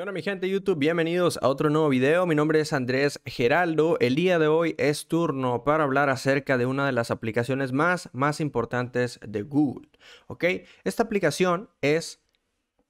Hola mi gente de YouTube? Bienvenidos a otro nuevo video. Mi nombre es Andrés Geraldo. El día de hoy es turno para hablar acerca de una de las aplicaciones más, más importantes de Google. ¿Ok? Esta aplicación es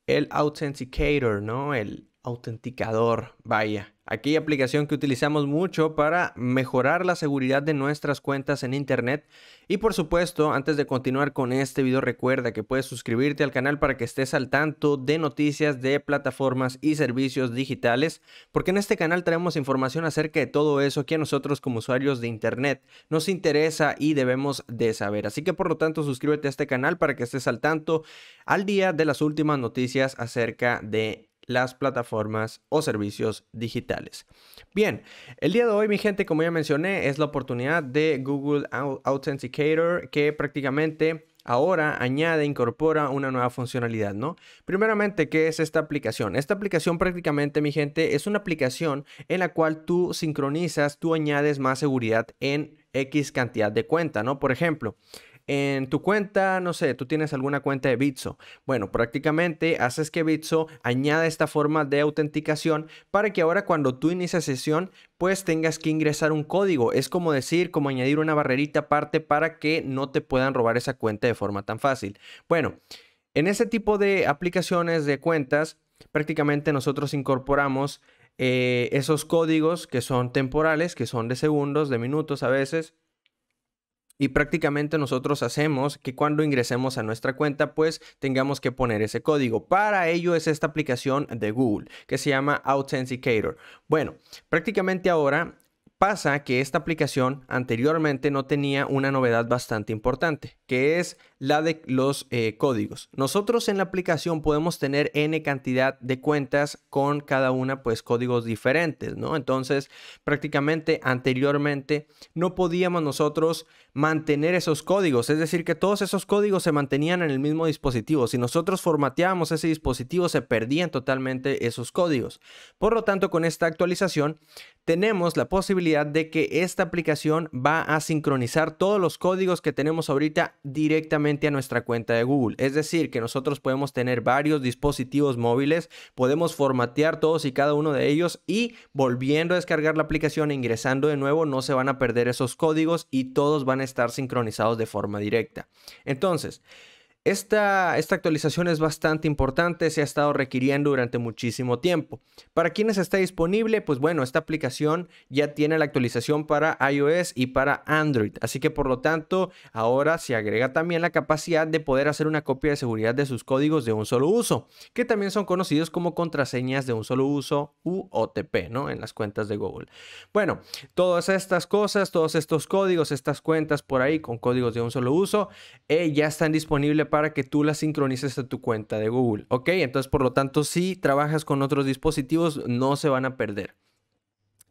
el Authenticator, ¿no? El autenticador, vaya, aquella aplicación que utilizamos mucho para mejorar la seguridad de nuestras cuentas en internet. Y por supuesto, antes de continuar con este video, recuerda que puedes suscribirte al canal para que estés al tanto de noticias de plataformas y servicios digitales, porque en este canal traemos información acerca de todo eso que a nosotros como usuarios de internet nos interesa y debemos de saber. Así que por lo tanto, suscríbete a este canal para que estés al tanto al día de las últimas noticias acerca de las plataformas o servicios digitales. Bien, el día de hoy, mi gente, como ya mencioné, es la oportunidad de Google Authenticator que prácticamente ahora añade, incorpora una nueva funcionalidad, ¿no? Primeramente, ¿qué es esta aplicación? Esta aplicación prácticamente, mi gente, es una aplicación en la cual tú sincronizas, tú añades más seguridad en X cantidad de cuenta, ¿no? Por ejemplo, en tu cuenta, no sé, tú tienes alguna cuenta de Bitso. Bueno, prácticamente haces que Bitso añada esta forma de autenticación para que ahora cuando tú inicias sesión, pues tengas que ingresar un código. Es como decir, como añadir una barrerita aparte para que no te puedan robar esa cuenta de forma tan fácil. Bueno, en ese tipo de aplicaciones de cuentas, prácticamente nosotros incorporamos eh, esos códigos que son temporales, que son de segundos, de minutos a veces y prácticamente nosotros hacemos que cuando ingresemos a nuestra cuenta pues tengamos que poner ese código. Para ello es esta aplicación de Google que se llama Authenticator. Bueno, prácticamente ahora Pasa que esta aplicación anteriormente no tenía una novedad bastante importante, que es la de los eh, códigos. Nosotros en la aplicación podemos tener n cantidad de cuentas con cada una pues códigos diferentes, ¿no? Entonces prácticamente anteriormente no podíamos nosotros mantener esos códigos, es decir que todos esos códigos se mantenían en el mismo dispositivo. Si nosotros formateábamos ese dispositivo se perdían totalmente esos códigos. Por lo tanto con esta actualización tenemos la posibilidad de que esta aplicación va a sincronizar todos los códigos que tenemos ahorita directamente a nuestra cuenta de Google. Es decir, que nosotros podemos tener varios dispositivos móviles, podemos formatear todos y cada uno de ellos y volviendo a descargar la aplicación e ingresando de nuevo no se van a perder esos códigos y todos van a estar sincronizados de forma directa. Entonces, esta, esta actualización es bastante importante, se ha estado requiriendo durante muchísimo tiempo. Para quienes está disponible, pues bueno, esta aplicación ya tiene la actualización para iOS y para Android, así que por lo tanto ahora se agrega también la capacidad de poder hacer una copia de seguridad de sus códigos de un solo uso, que también son conocidos como contraseñas de un solo uso u OTP, ¿no? En las cuentas de Google. Bueno, todas estas cosas, todos estos códigos, estas cuentas por ahí con códigos de un solo uso, eh, ya están disponibles para que tú la sincronices a tu cuenta de Google. Ok, entonces por lo tanto si trabajas con otros dispositivos no se van a perder.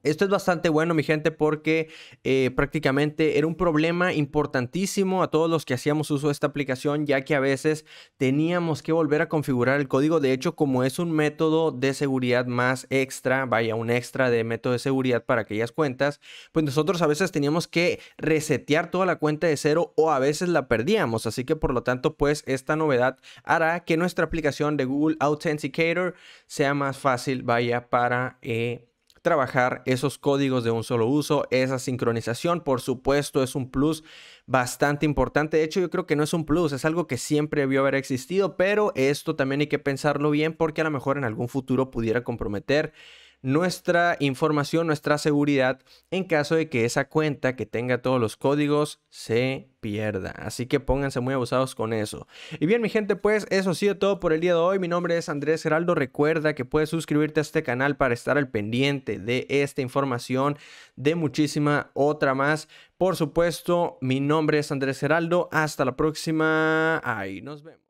Esto es bastante bueno, mi gente, porque eh, prácticamente era un problema importantísimo a todos los que hacíamos uso de esta aplicación, ya que a veces teníamos que volver a configurar el código. De hecho, como es un método de seguridad más extra, vaya, un extra de método de seguridad para aquellas cuentas, pues nosotros a veces teníamos que resetear toda la cuenta de cero o a veces la perdíamos. Así que por lo tanto, pues esta novedad hará que nuestra aplicación de Google Authenticator sea más fácil, vaya, para... Eh, trabajar esos códigos de un solo uso, esa sincronización, por supuesto, es un plus bastante importante. De hecho, yo creo que no es un plus, es algo que siempre debió haber existido, pero esto también hay que pensarlo bien porque a lo mejor en algún futuro pudiera comprometer nuestra información, nuestra seguridad en caso de que esa cuenta que tenga todos los códigos se pierda. Así que pónganse muy abusados con eso. Y bien, mi gente, pues eso ha sido todo por el día de hoy. Mi nombre es Andrés Geraldo. Recuerda que puedes suscribirte a este canal para estar al pendiente de esta información, de muchísima otra más. Por supuesto, mi nombre es Andrés Geraldo. Hasta la próxima. Ahí nos vemos.